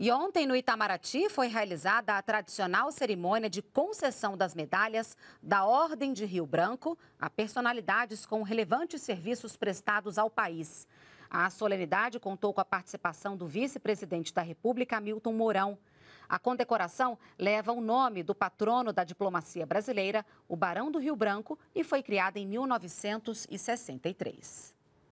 E ontem, no Itamaraty, foi realizada a tradicional cerimônia de concessão das medalhas da Ordem de Rio Branco a personalidades com relevantes serviços prestados ao país. A solenidade contou com a participação do vice-presidente da República, Milton Mourão. A condecoração leva o nome do patrono da diplomacia brasileira, o Barão do Rio Branco, e foi criada em 1963.